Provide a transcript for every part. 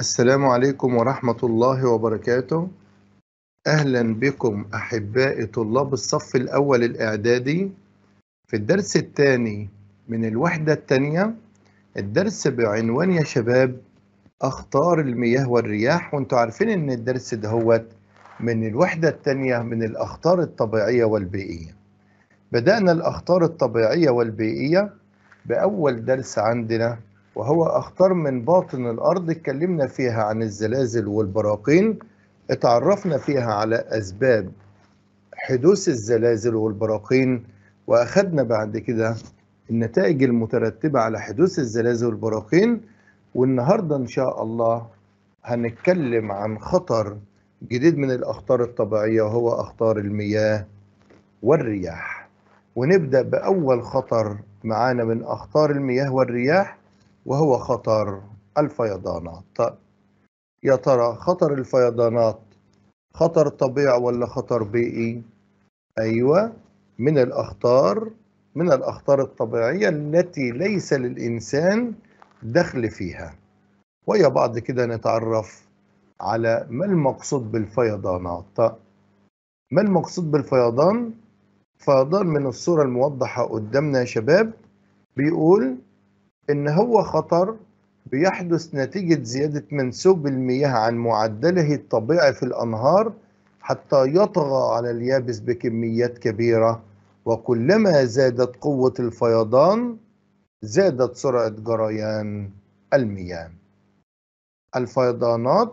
السلام عليكم ورحمة الله وبركاته أهلا بكم أحباء طلاب الصف الأول الإعدادي في الدرس الثاني من الوحدة الثانية الدرس بعنوان يا شباب أخطار المياه والرياح وانتوا عارفين إن الدرس ده هو من الوحدة الثانية من الأخطار الطبيعية والبيئية بدأنا الأخطار الطبيعية والبيئية بأول درس عندنا وهو أخطار من باطن الأرض اتكلمنا فيها عن الزلازل والبراقين اتعرفنا فيها على أسباب حدوث الزلازل والبراقين وأخذنا بعد كده النتائج المترتبة على حدوث الزلازل والبراقين والنهاردة إن شاء الله هنتكلم عن خطر جديد من الأخطار الطبيعية وهو أخطار المياه والرياح ونبدأ بأول خطر معانا من أخطار المياه والرياح وهو خطر الفيضانات طيب، يا ترى خطر الفيضانات خطر طبيعي ولا خطر بيئي أيوة من الأخطار من الأخطار الطبيعية التي ليس للإنسان دخل فيها ويا بعد كده نتعرف على ما المقصود بالفيضانات طيب، ما المقصود بالفيضان فيضان من الصورة الموضحة قدامنا يا شباب بيقول إن هو خطر بيحدث نتيجة زيادة منسوب المياه عن معدله الطبيعي في الأنهار حتى يطغى على اليابس بكميات كبيرة وكلما زادت قوة الفيضان زادت سرعة جريان المياه الفيضانات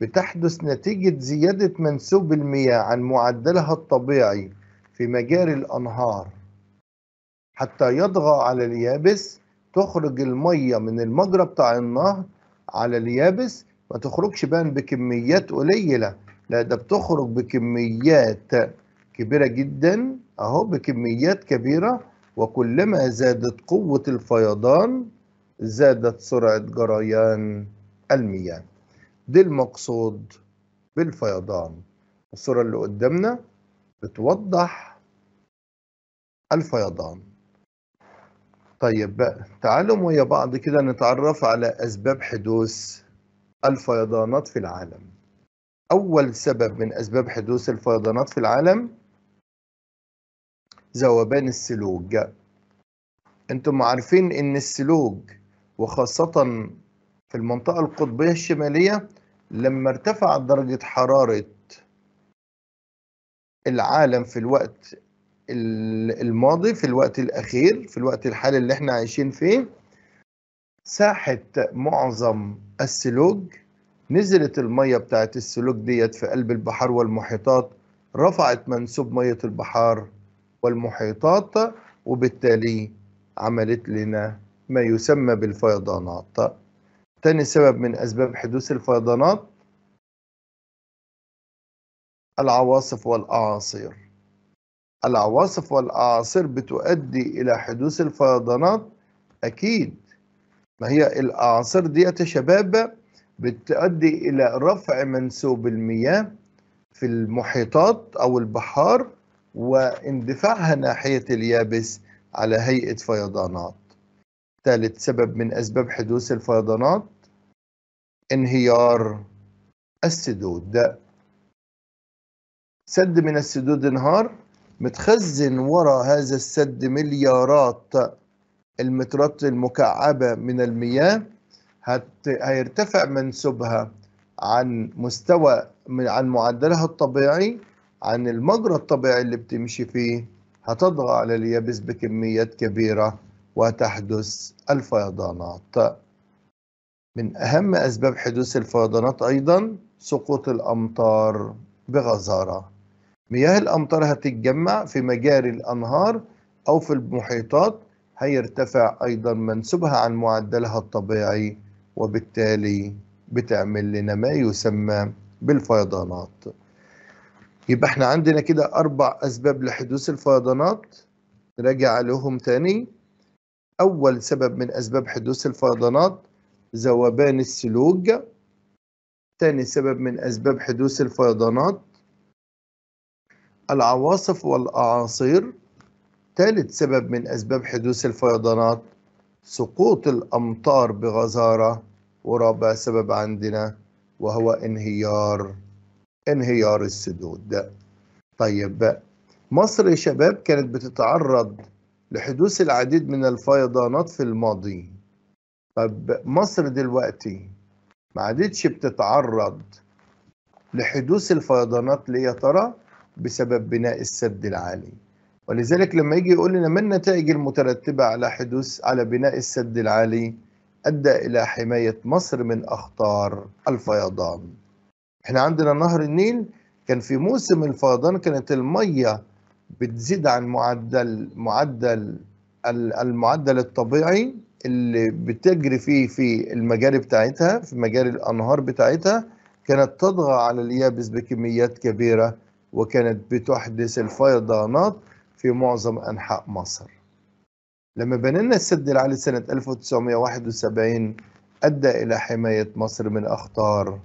بتحدث نتيجة زيادة منسوب المياه عن معدلها الطبيعي في مجاري الأنهار حتى يطغى على اليابس تخرج الميه من المجرى بتاع النهر على اليابس ما تخرجش بقى بكميات قليله لا ده بتخرج بكميات كبيره جدا اهو بكميات كبيره وكلما زادت قوه الفيضان زادت سرعه جريان المياه ده المقصود بالفيضان الصوره اللي قدامنا بتوضح الفيضان طيب تعالوا ويا بعض كده نتعرف على أسباب حدوث الفيضانات في العالم أول سبب من أسباب حدوث الفيضانات في العالم ذوبان السلوج انتم عارفين ان السلوج وخاصة في المنطقة القطبية الشمالية لما ارتفعت درجة حرارة العالم في الوقت الماضي في الوقت الأخير في الوقت الحالي اللي احنا عايشين فيه ساحة معظم السلوج نزلت المية بتاعت السلوج ديت في قلب البحار والمحيطات رفعت منسوب مية البحار والمحيطات وبالتالي عملت لنا ما يسمى بالفيضانات تاني سبب من أسباب حدوث الفيضانات العواصف والأعاصير العواصف والأعاصير بتؤدي إلى حدوث الفيضانات أكيد ما هي الأعاصير ديت يا شباب بتؤدي إلى رفع منسوب المياه في المحيطات أو البحار واندفاعها ناحية اليابس على هيئة فيضانات ثالث سبب من أسباب حدوث الفيضانات انهيار السدود سد من السدود انهار متخزن ورا هذا السد مليارات المترات المكعبة من المياه هت... هيرتفع منسوبها عن مستوى من عن معدلها الطبيعي عن المجرى الطبيعي اللي بتمشي فيه هتضغى على اليابس بكميات كبيرة وتحدث الفيضانات من أهم أسباب حدوث الفيضانات أيضا سقوط الأمطار بغزارة مياه الأمطار هتتجمع في مجاري الأنهار أو في المحيطات هيرتفع أيضا منسوبها عن معدلها الطبيعي وبالتالي بتعمل لنا ما يسمى بالفيضانات يبقى احنا عندنا كده أربع أسباب لحدوث الفيضانات نراجع عليهم تاني أول سبب من أسباب حدوث الفيضانات ذوبان السلوج تاني سبب من أسباب حدوث الفيضانات العواصف والأعاصير ثالث سبب من أسباب حدوث الفيضانات سقوط الأمطار بغزارة ورابع سبب عندنا وهو انهيار انهيار السدود طيب مصر يا شباب كانت بتتعرض لحدوث العديد من الفيضانات في الماضي طب مصر دلوقتي ما عادتش بتتعرض لحدوث الفيضانات ليه يا ترى بسبب بناء السد العالي ولذلك لما يجي يقول لنا ما النتائج المترتبة على حدوث على بناء السد العالي أدى إلى حماية مصر من أخطار الفيضان احنا عندنا نهر النيل كان في موسم الفيضان كانت المية بتزيد عن معدل معدل المعدل الطبيعي اللي بتجري فيه في المجاري بتاعتها في مجاري الأنهار بتاعتها كانت تضغى على اليابس بكميات كبيرة وكانت بتحدث الفيضانات في معظم أنحاء مصر لما بنينا السد العالي سنة 1971 أدى إلى حماية مصر من أخطار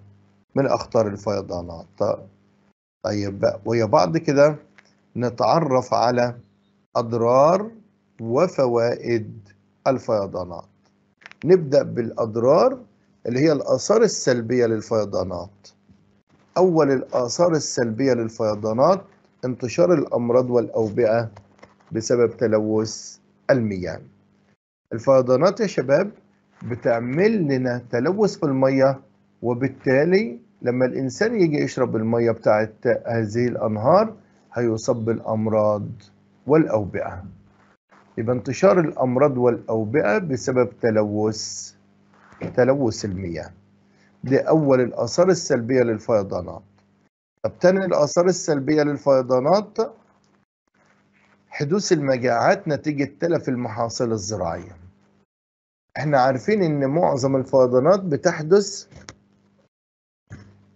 من أخطار الفيضانات طيب ويا بعض كده نتعرف على أضرار وفوائد الفيضانات نبدأ بالأضرار اللي هي الآثار السلبية للفيضانات أول الآثار السلبية للفيضانات انتشار الأمراض والأوبئة بسبب تلوث المياه الفيضانات يا شباب بتعمل لنا تلوث في المية وبالتالي لما الإنسان يجي يشرب المية بتاعت هذه الأنهار هيصاب بالأمراض والأوبئة يبقى انتشار الأمراض والأوبئة بسبب تلوث تلوث المياه لأول الآثار السلبية للفيضانات طب تاني الآثار السلبية للفيضانات حدوث المجاعات نتيجة تلف المحاصيل الزراعية احنا عارفين ان معظم الفيضانات بتحدث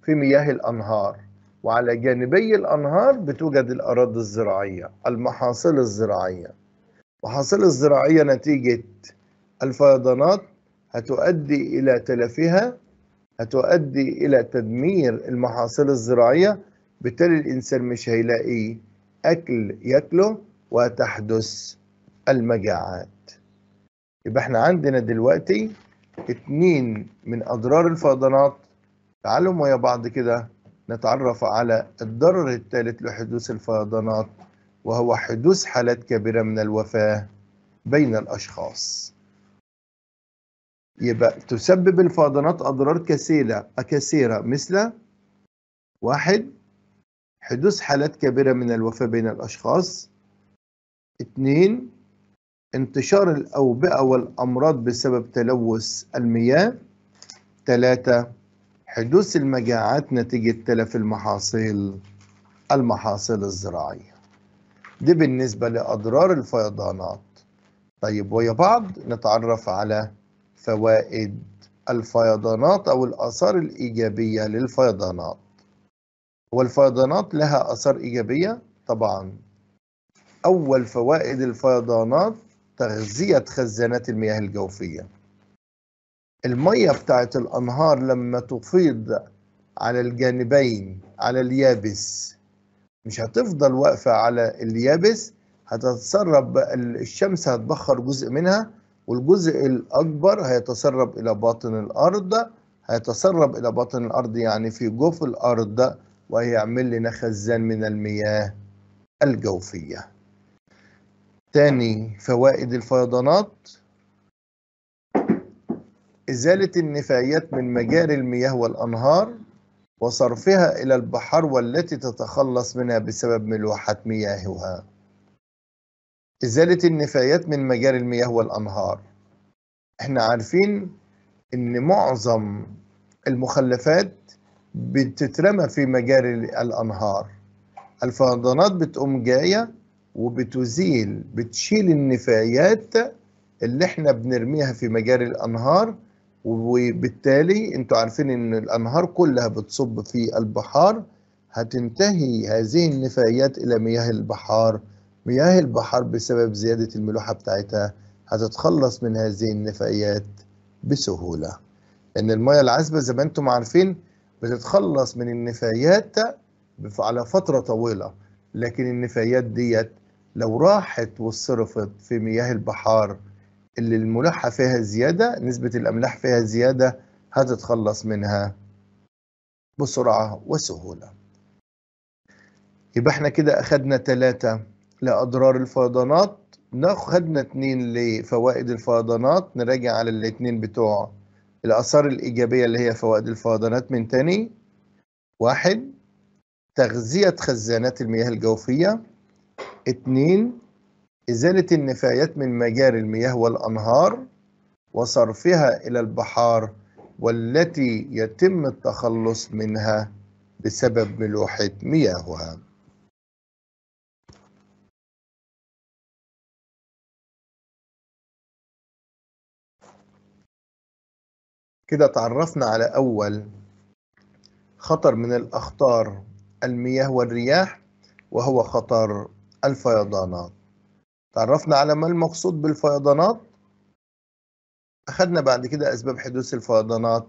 في مياه الأنهار وعلى جانبي الأنهار بتوجد الأراضي الزراعية المحاصيل الزراعية المحاصيل الزراعية نتيجة الفيضانات هتؤدي إلى تلفها هتؤدي إلى تدمير المحاصيل الزراعية بالتالي الإنسان مش هيلاقي أكل يأكله وتحدث المجاعات يبقى احنا عندنا دلوقتي اتنين من أضرار الفيضانات تعالوا مع بعض كده نتعرف على الضرر الثالث لحدوث الفيضانات وهو حدوث حالات كبيرة من الوفاة بين الأشخاص يبقى تسبب الفيضانات أضرار كثيرة كثيرة مثل واحد حدوث حالات كبيرة من الوفاة بين الأشخاص اثنين انتشار الأوبئة والأمراض بسبب تلوث المياه ثلاثة حدوث المجاعات نتيجة تلف المحاصيل المحاصيل الزراعية دي بالنسبة لأضرار الفيضانات طيب ويا بعض نتعرف على فوائد الفيضانات أو الآثار الإيجابية للفيضانات والفيضانات لها آثار إيجابية طبعا أول فوائد الفيضانات تغذية خزانات المياه الجوفية المية بتاعت الأنهار لما تفيض على الجانبين على اليابس مش هتفضل واقفة على اليابس هتتسرب الشمس هتبخر جزء منها والجزء الأكبر هيتسرب إلى باطن الأرض هيتسرب إلى باطن الأرض يعني في جوف الأرض وهيعمل لنا خزان من المياه الجوفية تاني فوائد الفيضانات إزالة النفايات من مجاري المياه والأنهار وصرفها إلى البحار والتي تتخلص منها بسبب ملوحة مياهها إزالة النفايات من مجاري المياه والأنهار احنا عارفين ان معظم المخلفات بتترمى في مجاري الأنهار الفيضانات بتقوم جاية وبتزيل بتشيل النفايات اللي احنا بنرميها في مجاري الأنهار وبالتالي انتوا عارفين ان الأنهار كلها بتصب في البحار هتنتهي هذه النفايات إلى مياه البحار مياه البحر بسبب زيادة الملوحة بتاعتها هتتخلص من هذه النفايات بسهولة لأن المياه العذبة زي ما انتم عارفين بتتخلص من النفايات على فترة طويلة لكن النفايات ديت لو راحت وصرفت في مياه البحار اللي الملوحة فيها زيادة نسبة الأملاح فيها زيادة هتتخلص منها بسرعة وسهولة يبقى احنا كده أخدنا ثلاثة لأضرار الفيضانات ناخدنا اتنين لفوائد الفيضانات نراجع على الاتنين بتوع الآثار الإيجابية اللي هي فوائد الفيضانات من تاني واحد تغذية خزانات المياه الجوفية اتنين إزالة النفايات من مجاري المياه والأنهار وصرفها إلى البحار والتي يتم التخلص منها بسبب ملوحة مياهها كده تعرفنا على أول خطر من الأخطار المياه والرياح وهو خطر الفيضانات تعرفنا على ما المقصود بالفيضانات أخذنا بعد كده أسباب حدوث الفيضانات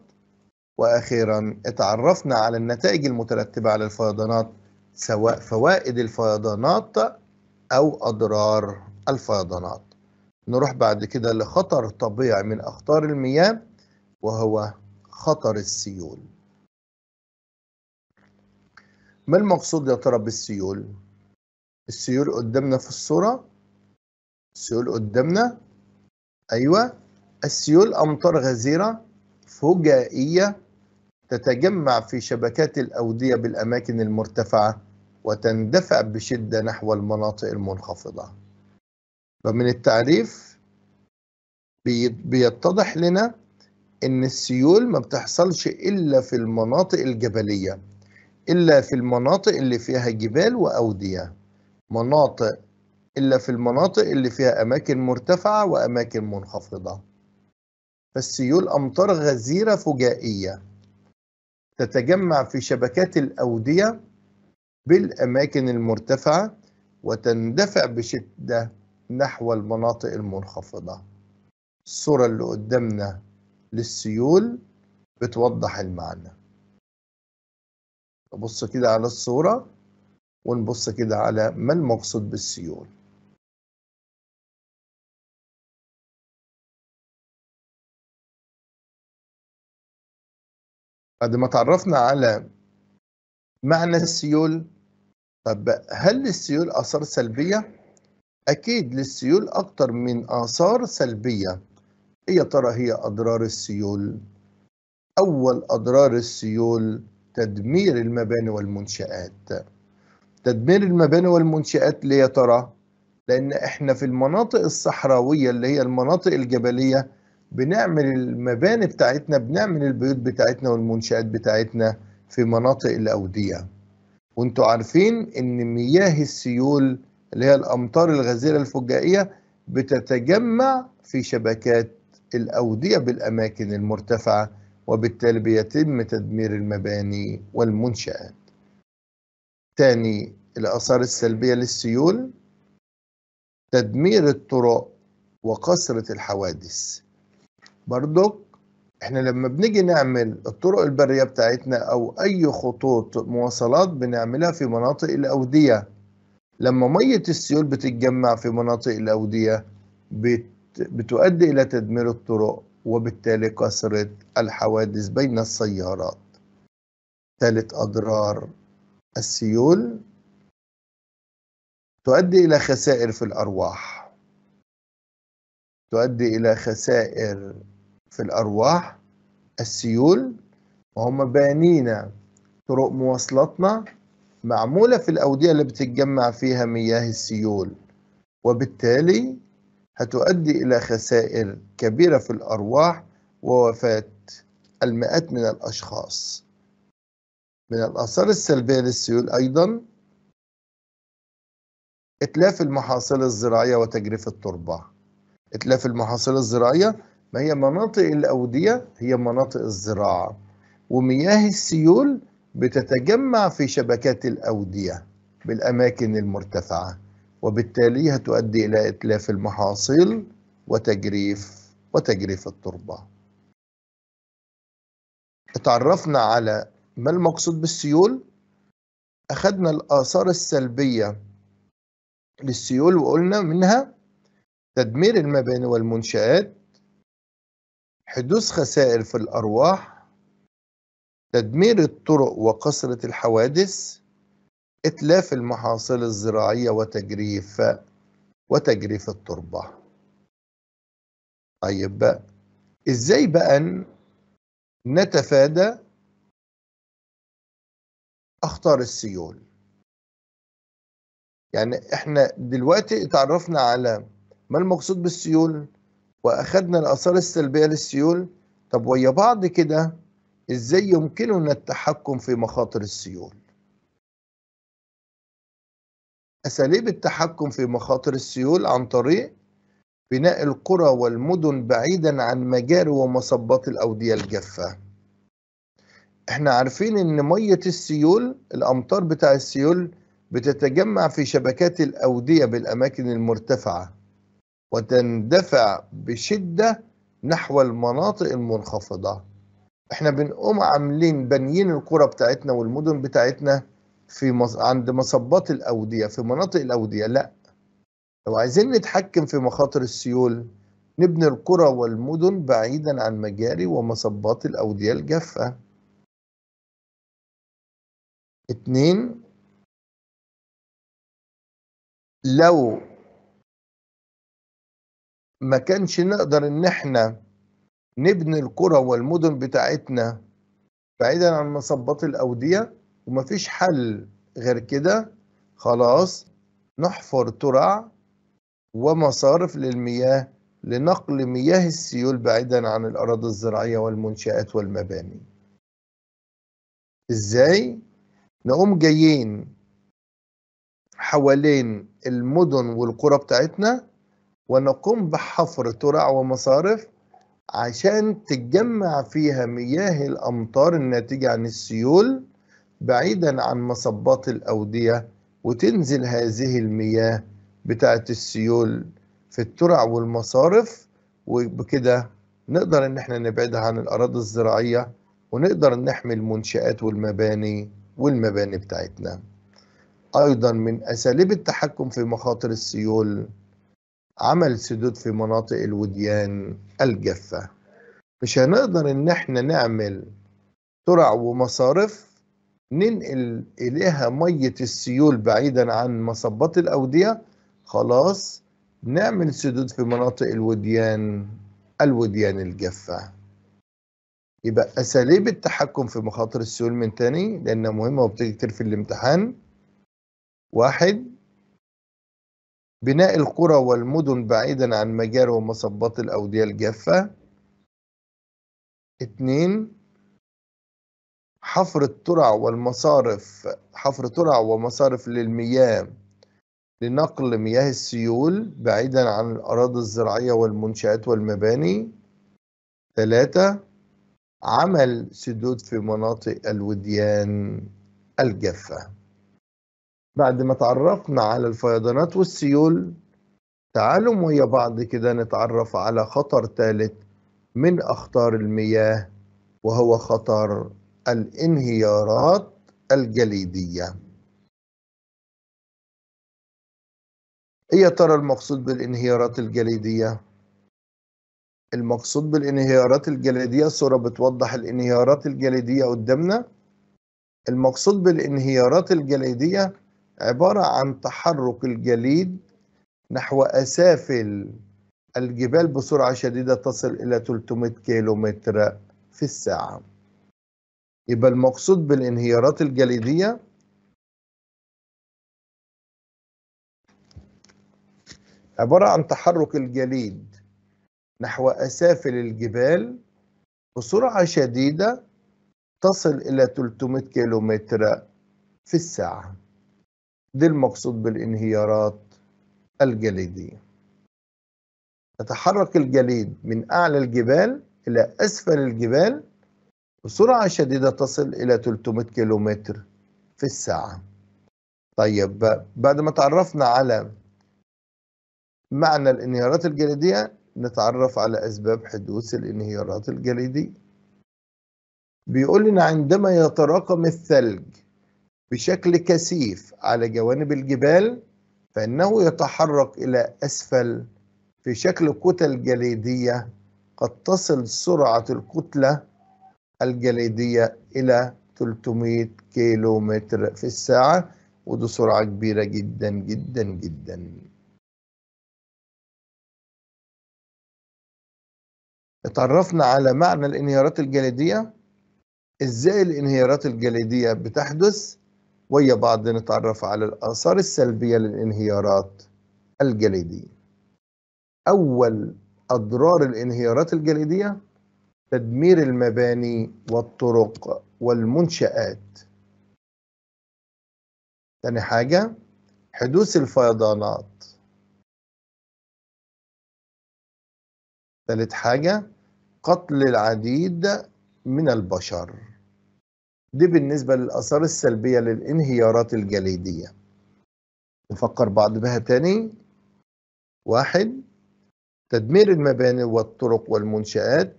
وأخيرا اتعرفنا على النتائج المترتبة على الفيضانات سواء فوائد الفيضانات أو أضرار الفيضانات نروح بعد كده لخطر طبيعي من أخطار المياه وهو خطر السيول ما المقصود يا ترى بالسيول السيول قدامنا في الصورة السيول قدامنا أيوة السيول أمطار غزيرة فجائية تتجمع في شبكات الأودية بالأماكن المرتفعة وتندفع بشدة نحو المناطق المنخفضة فمن التعريف بيتضح لنا ان السيول ما بتحصلش الا في المناطق الجبليه الا في المناطق اللي فيها جبال واوديه مناطق الا في المناطق اللي فيها اماكن مرتفعه واماكن منخفضه فالسيول امطار غزيره فجائيه تتجمع في شبكات الاوديه بالاماكن المرتفعه وتندفع بشده نحو المناطق المنخفضه الصوره اللي قدامنا للسيول بتوضح المعنى نبص كده على الصورة ونبص كده على ما المقصود بالسيول بعد ما تعرفنا على معنى السيول طب هل للسيول آثار سلبية؟ أكيد للسيول أكتر من آثار سلبية يا ترى هي أضرار السيول؟ أول أضرار السيول تدمير المباني والمنشآت تدمير المباني والمنشآت ليه يا ترى؟ لأن إحنا في المناطق الصحراوية اللي هي المناطق الجبلية بنعمل المباني بتاعتنا بنعمل البيوت بتاعتنا والمنشآت بتاعتنا في مناطق الأودية وانتوا عارفين إن مياه السيول اللي هي الأمطار الغزيرة الفجائية بتتجمع في شبكات الأودية بالأماكن المرتفعة وبالتالي بيتم تدمير المباني والمنشآت تاني الآثار السلبية للسيول تدمير الطرق وكثرة الحوادث برضك احنا لما بنيجي نعمل الطرق البرية بتاعتنا او اي خطوط مواصلات بنعملها في مناطق الاودية لما مية السيول بتتجمع في مناطق الاودية بت بتؤدي إلى تدمير الطرق وبالتالي كثرة الحوادث بين السيارات ثالث أضرار السيول تؤدي إلى خسائر في الأرواح تؤدي إلى خسائر في الأرواح السيول وهم بانينا طرق مواصلاتنا معمولة في الأودية اللي بتتجمع فيها مياه السيول وبالتالي هتؤدي إلى خسائر كبيرة في الأرواح ووفاة المئات من الأشخاص من الآثار السلبية للسيول أيضا إتلاف المحاصيل الزراعية وتجريف التربة إتلاف المحاصيل الزراعية ما هي مناطق الأودية هي مناطق الزراعة ومياه السيول بتتجمع في شبكات الأودية بالأماكن المرتفعة وبالتالي هتؤدي إلى إتلاف المحاصيل وتجريف وتجريف التربة اتعرفنا على ما المقصود بالسيول أخذنا الآثار السلبية للسيول وقلنا منها تدمير المباني والمنشآت حدوث خسائر في الأرواح تدمير الطرق وكثرة الحوادث إتلاف المحاصيل الزراعية وتجريف وتجريف التربة طيب بقى إزاي بقى نتفادى أخطار السيول يعني احنا دلوقتي اتعرفنا على ما المقصود بالسيول واخدنا الاثار السلبيه للسيول طب ويا بعض كده ازاي يمكننا التحكم في مخاطر السيول أساليب التحكم في مخاطر السيول عن طريق بناء القرى والمدن بعيدا عن مجاري ومصبات الأودية الجافة احنا عارفين ان مية السيول الأمطار بتاع السيول بتتجمع في شبكات الأودية بالأماكن المرتفعة وتندفع بشدة نحو المناطق المنخفضة احنا بنقوم عاملين بنيين القرى بتاعتنا والمدن بتاعتنا في مص... عند مصبات الاوديه في مناطق الاوديه لا لو عايزين نتحكم في مخاطر السيول نبني القرى والمدن بعيدا عن مجاري ومصبات الاوديه الجافه اتنين لو ما كانش نقدر ان احنا نبني القرى والمدن بتاعتنا بعيدا عن مصبات الاوديه وما فيش حل غير كده خلاص نحفر ترع ومصارف للمياه لنقل مياه السيول بعيدا عن الأراضي الزراعية والمنشآت والمباني إزاي؟ نقوم جايين حوالين المدن والقرى بتاعتنا ونقوم بحفر ترع ومصارف عشان تتجمع فيها مياه الأمطار الناتجة عن السيول بعيدا عن مصبات الأودية وتنزل هذه المياه بتاعة السيول في الترع والمصارف وبكده نقدر ان احنا نبعدها عن الاراضي الزراعيه ونقدر نحمي المنشآت والمباني والمباني بتاعتنا ايضا من اساليب التحكم في مخاطر السيول عمل سدود في مناطق الوديان الجافه مش هنقدر ان احنا نعمل ترع ومصارف ننقل إليها مية السيول بعيدا عن مصبات الأودية خلاص نعمل سدود في مناطق الوديان الوديان الجافة يبقى أساليب التحكم في مخاطر السيول من تاني لأنها مهمة وبتيجي كتير في الامتحان واحد بناء القرى والمدن بعيدا عن مجاري ومصبات الأودية الجافة اتنين حفر الترع والمصارف حفر ترع ومصارف للمياه لنقل مياه السيول بعيدا عن الأراضي الزراعية والمنشآت والمباني ثلاثة عمل سدود في مناطق الوديان الجافة بعد ما تعرفنا على الفيضانات والسيول تعالوا ويا بعض كده نتعرف على خطر ثالث من أخطار المياه وهو خطر الانهيارات الجليدية إيه ترى المقصود بالانهيارات الجليدية؟ المقصود بالانهيارات الجليدية صورة بتوضح الانهيارات الجليدية قدامنا المقصود بالانهيارات الجليدية عبارة عن تحرك الجليد نحو أسافل الجبال بسرعة شديدة تصل إلى 300 كيلومتر في الساعة يبقى المقصود بالانهيارات الجليدية عبارة عن تحرك الجليد نحو أسافل الجبال بسرعة شديدة تصل إلى 300 كيلومتر في الساعة دي المقصود بالانهيارات الجليدية يتحرك الجليد من أعلى الجبال إلى أسفل الجبال بسرعة شديدة تصل إلى 300 كيلومتر في الساعة طيب بعد ما تعرفنا على معنى الانهيارات الجليدية نتعرف على أسباب حدوث الانهيارات الجليدية بيقول لنا عندما يتراكم الثلج بشكل كثيف على جوانب الجبال فإنه يتحرك إلى أسفل في شكل كتل جليدية قد تصل سرعة الكتلة الجليدية إلى 300 كيلو متر في الساعة وده سرعة كبيرة جدا جدا جدا اتعرفنا على معنى الانهيارات الجليدية ازاي الانهيارات الجليدية بتحدث ويا بعض نتعرف على الآثار السلبية للانهيارات الجليدية أول أضرار الانهيارات الجليدية تدمير المباني والطرق والمنشآت تاني حاجة حدوث الفيضانات تالت حاجة قتل العديد من البشر دي بالنسبة للآثار السلبية للانهيارات الجليدية نفكر بعض بها تاني واحد تدمير المباني والطرق والمنشآت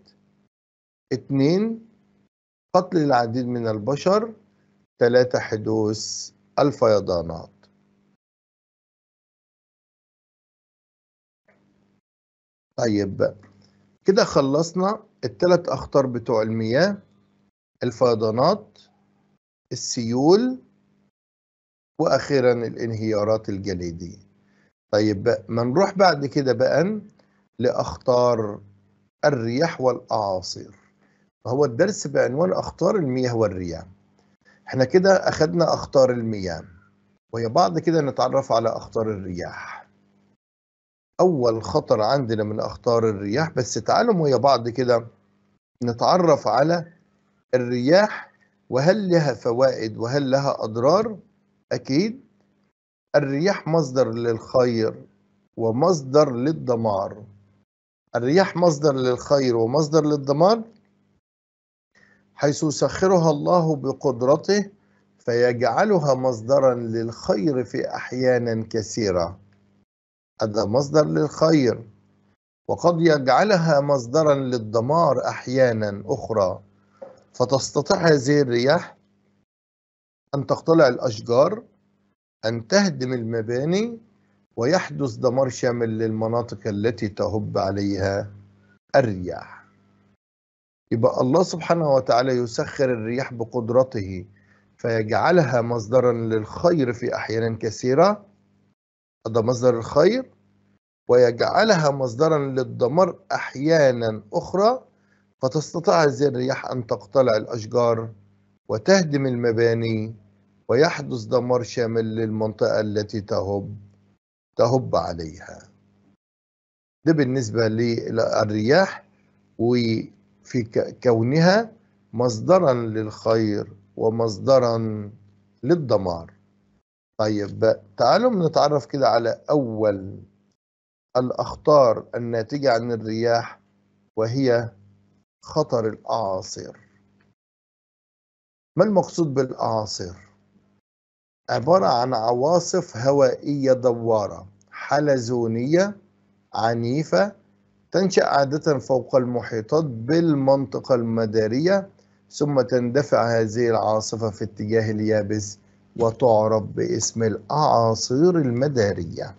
اثنين قتل العديد من البشر ثلاثة حدوث الفيضانات طيب كده خلصنا الثلاث أخطار بتوع المياه الفيضانات السيول وأخيرا الانهيارات الجليدية طيب ما نروح بعد كده بقى لأخطار الرياح والأعاصير وهو الدرس بعنوان أخطار المياه والرياح احنا كده أخدنا أخطار المياه ويا بعض كده نتعرف على أخطار الرياح أول خطر عندنا من أخطار الرياح بس تعالوا ويا بعض كده نتعرف على الرياح وهل لها فوائد وهل لها أضرار أكيد الرياح مصدر للخير ومصدر للدمار الرياح مصدر للخير ومصدر للدمار حيث يسخرها الله بقدرته فيجعلها مصدرا للخير في أحيانا كثيرة هذا مصدر للخير وقد يجعلها مصدرا للدمار أحيانا أخرى فتستطيع هذه الرياح أن تقتلع الأشجار أن تهدم المباني ويحدث دمار شامل للمناطق التي تهب عليها الرياح يبقى الله سبحانه وتعالى يسخر الرياح بقدرته فيجعلها مصدرا للخير في أحيان كثيرة هذا مصدر الخير ويجعلها مصدرا للدمار أحيانا أخرى فتستطيع هذه الرياح أن تقتلع الأشجار وتهدم المباني ويحدث دمار شامل للمنطقة التي تهب تهب عليها ده بالنسبة للرياح و في كونها مصدرا للخير ومصدرا للدمار طيب تعالوا نتعرف كده على أول الأخطار الناتجة عن الرياح وهي خطر الأعاصير ما المقصود بالأعاصير؟ عبارة عن عواصف هوائية دوارة حلزونية عنيفة تنشأ عادة فوق المحيطات بالمنطقة المدارية ثم تندفع هذه العاصفة في اتجاه اليابس وتعرف باسم الأعاصير المدارية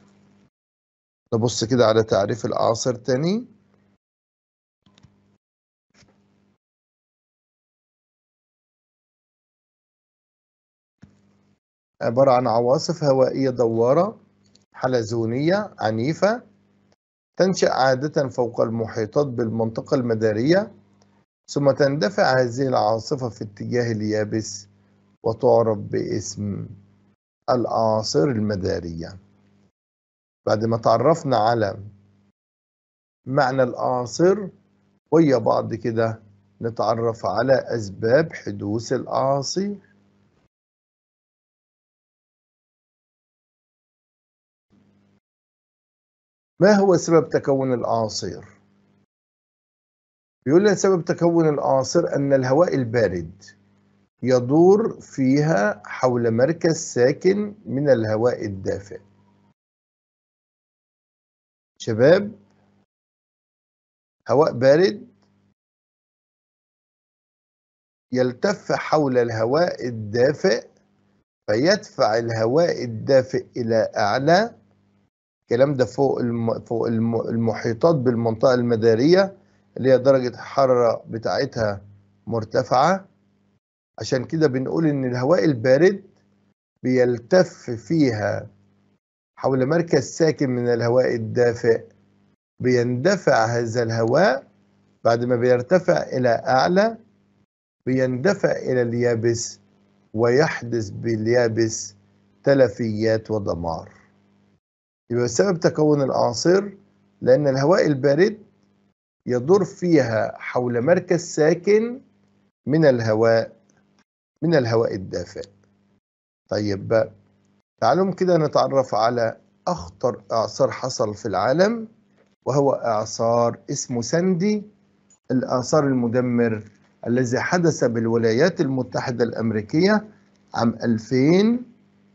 نبص كده على تعريف الأعاصير تاني عبارة عن عواصف هوائية دوارة حلزونية عنيفة تنشأ عادة فوق المحيطات بالمنطقة المدارية ثم تندفع هذه العاصفة في اتجاه اليابس وتعرف باسم الأعاصير المدارية بعد ما تعرفنا على معنى الأعاصير ويا بعض كده نتعرف على أسباب حدوث الأعاصير ما هو سبب تكون الأعاصير؟ بيقول لنا سبب تكون الأعاصير أن الهواء البارد يدور فيها حول مركز ساكن من الهواء الدافئ شباب هواء بارد يلتف حول الهواء الدافئ فيدفع الهواء الدافئ إلى أعلى الكلام ده فوق الم... فوق الم... المحيطات بالمنطقة المدارية اللي هي درجة الحرارة بتاعتها مرتفعة عشان كده بنقول إن الهواء البارد بيلتف فيها حول مركز ساكن من الهواء الدافئ بيندفع هذا الهواء بعد ما بيرتفع إلى أعلى بيندفع إلى اليابس ويحدث باليابس تلفيات ودمار يبقى سبب تكون الأعاصير لأن الهواء البارد يدور فيها حول مركز ساكن من الهواء من الهواء الدافئ طيب بقى تعالوا كده نتعرف على أخطر إعصار حصل في العالم وهو إعصار اسمه ساندي الإعصار المدمر الذي حدث بالولايات المتحدة الأمريكية عام 2000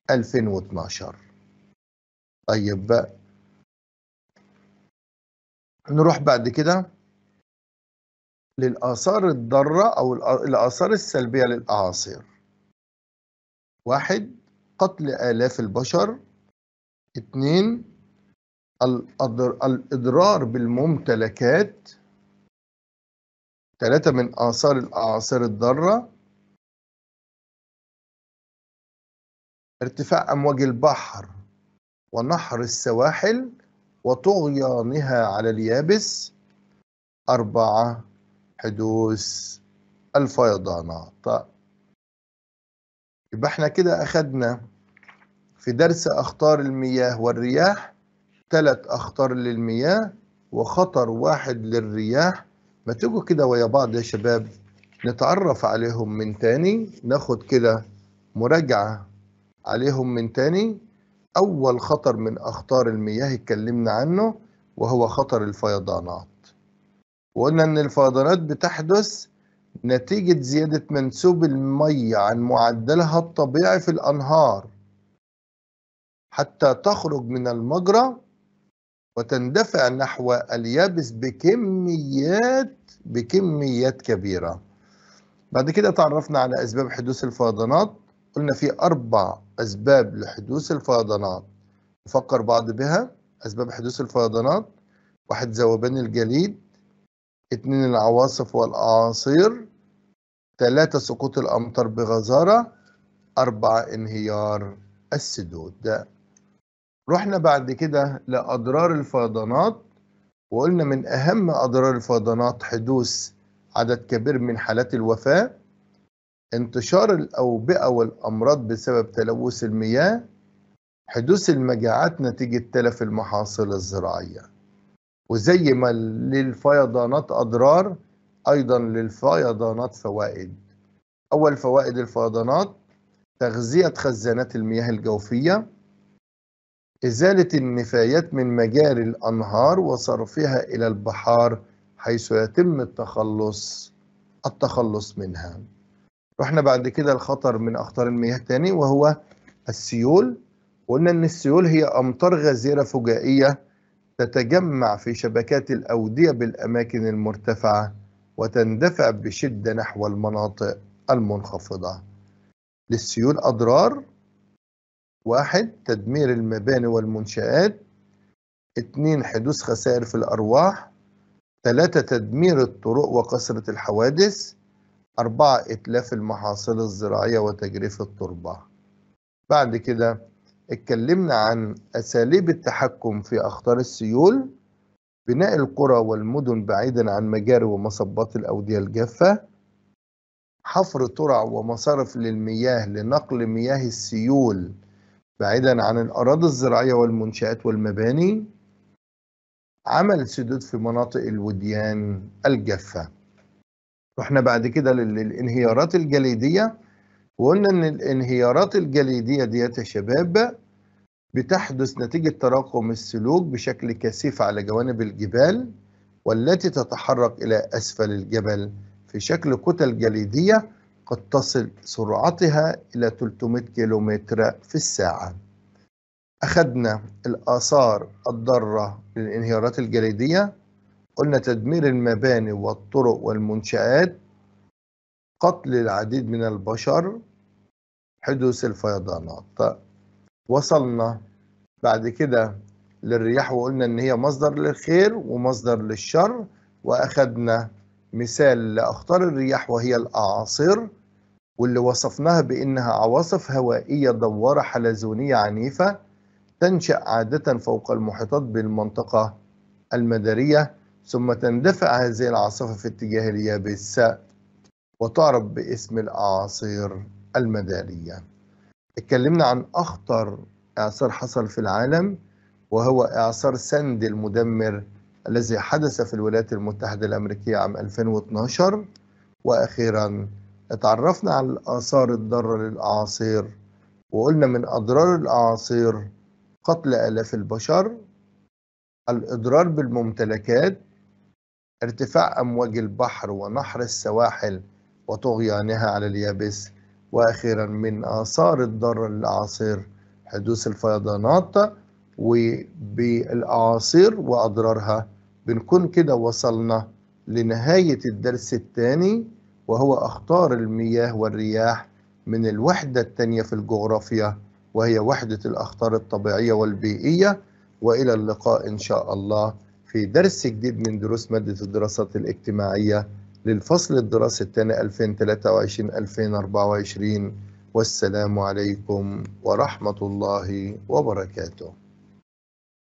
2012 طيب بقى نروح بعد كده للآثار الضارة أو الآثار السلبية للأعاصير واحد قتل آلاف البشر اتنين الإضرار بالممتلكات ثلاثة من آثار الأعاصير الضارة ارتفاع أمواج البحر ونحر السواحل وطغيانها على اليابس أربعة حدوث الفيضانات طيب يبقى احنا كده أخدنا في درس أخطار المياه والرياح ثلاث أخطار للمياه وخطر واحد للرياح ما تيجوا كده ويا بعض يا شباب نتعرف عليهم من تاني ناخد كده مراجعة عليهم من تاني أول خطر من أخطار المياه اتكلمنا عنه وهو خطر الفيضانات وقلنا إن الفيضانات بتحدث نتيجة زيادة منسوب المية عن معدلها الطبيعي في الأنهار حتى تخرج من المجرى وتندفع نحو اليابس بكميات بكميات كبيرة بعد كده تعرفنا على أسباب حدوث الفيضانات قلنا في أربع أسباب لحدوث الفيضانات نفكر بعض بها أسباب حدوث الفيضانات واحد ذوبان الجليد اتنين العواصف والأعاصير ثلاثة سقوط الأمطار بغزارة أربعة انهيار السدود رحنا بعد كده لأضرار الفيضانات وقلنا من أهم أضرار الفيضانات حدوث عدد كبير من حالات الوفاة انتشار الأوبئة والأمراض بسبب تلوث المياه حدوث المجاعات نتيجة تلف المحاصيل الزراعية وزي ما للفيضانات أضرار أيضا للفيضانات فوائد أول فوائد الفيضانات تغذية خزانات المياه الجوفية إزالة النفايات من مجاري الأنهار وصرفها إلى البحار حيث يتم التخلص التخلص منها رحنا بعد كده الخطر من أخطار المياه تاني وهو السيول وقلنا إن السيول هي أمطار غزيرة فجائية تتجمع في شبكات الأودية بالأماكن المرتفعة وتندفع بشدة نحو المناطق المنخفضة للسيول أضرار واحد تدمير المباني والمنشآت اثنين حدوث خسائر في الأرواح ثلاثة تدمير الطرق وكثرة الحوادث أربعة إتلاف المحاصيل الزراعية وتجريف التربة بعد كده اتكلمنا عن أساليب التحكم في أخطار السيول بناء القرى والمدن بعيدا عن مجاري ومصبات الأودية الجافة حفر ترع ومصارف للمياه لنقل مياه السيول بعيدا عن الأراضي الزراعية والمنشآت والمباني عمل سدود في مناطق الوديان الجافة رحنا بعد كده للانهيارات الجليدية وقلنا ان الانهيارات الجليدية ديت يا شباب بتحدث نتيجة تراكم السلوك بشكل كثيف على جوانب الجبال والتي تتحرك إلى أسفل الجبل في شكل كتل جليدية قد تصل سرعتها إلى 300 كيلومتر في الساعة أخذنا الآثار الضارة للانهيارات الجليدية قلنا تدمير المباني والطرق والمنشآت قتل العديد من البشر حدوث الفيضانات وصلنا بعد كده للرياح وقلنا ان هي مصدر للخير ومصدر للشر واخدنا مثال لاخطار الرياح وهي الاعاصير واللي وصفناها بانها عواصف هوائيه دواره حلزونيه عنيفه تنشا عاده فوق المحيطات بالمنطقه المداريه ثم تندفع هذه العاصفة في اتجاه اليابسة وتعرف باسم الأعاصير المدارية اتكلمنا عن أخطر إعصار حصل في العالم وهو إعصار سند المدمر الذي حدث في الولايات المتحدة الأمريكية عام 2012 وأخيرا اتعرفنا على الآثار الضارة للأعاصير وقلنا من أضرار الأعاصير قتل آلاف البشر الإضرار بالممتلكات ارتفاع أمواج البحر ونحر السواحل وطغيانها على اليابس وأخيرا من آثار الضرر الأعاصير حدوث الفيضانات وبالأعاصير وأضرارها بنكون كده وصلنا لنهاية الدرس الثاني وهو أخطار المياه والرياح من الوحدة الثانية في الجغرافيا وهي وحدة الأخطار الطبيعية والبيئية وإلى اللقاء إن شاء الله في درس جديد من دروس مادة الدراسات الاجتماعية للفصل الدراسي الثاني 2023-2024 والسلام عليكم ورحمة الله وبركاته